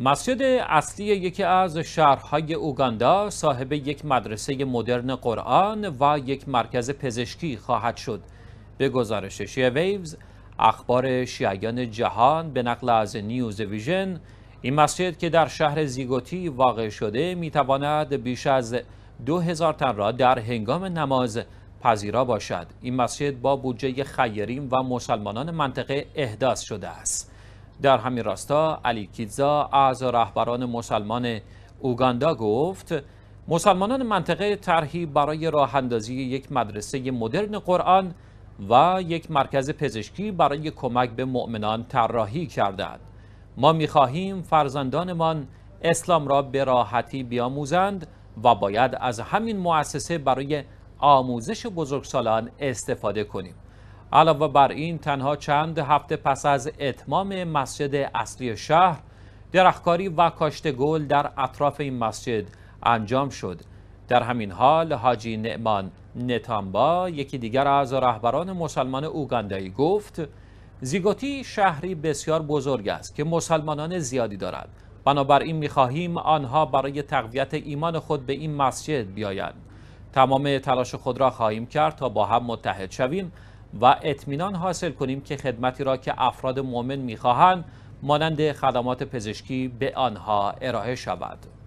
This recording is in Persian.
مسجد اصلی یکی از شهرهای اوگاندا صاحب یک مدرسه مدرن قرآن و یک مرکز پزشکی خواهد شد. به گزارش شیعه ویوز، اخبار شیعیان جهان به نقل از نیوز ویژن، این مسجد که در شهر زیگوتی واقع شده میتواند بیش از دو هزار تن را در هنگام نماز پذیرا باشد. این مسجد با بودجه خیرین و مسلمانان منطقه احداث شده است. در همین راستا علی کیتزا از رهبران مسلمان اوگاندا گفت مسلمانان منطقه طرحی برای راه اندازی یک مدرسه مدرن قرآن و یک مرکز پزشکی برای کمک به مؤمنان طراحی کردند ما میخواهیم فرزندانمان اسلام را به راحتی بیاموزند و باید از همین مؤسسه برای آموزش بزرگسالان استفاده کنیم علاوه بر این تنها چند هفته پس از اتمام مسجد اصلی شهر درختکاری و کاشت گل در اطراف این مسجد انجام شد در همین حال حاجی نعمان نتانبا یکی دیگر از رهبران مسلمان اوگاندایی گفت زیگوتی شهری بسیار بزرگ است که مسلمانان زیادی دارد بنابراین میخواهیم آنها برای تقویت ایمان خود به این مسجد بیایند تمام تلاش خود را خواهیم کرد تا با هم متحد شویم و اطمینان حاصل کنیم که خدمتی را که افراد مؤمن میخواهند مانند خدمات پزشکی به آنها ارائه شود.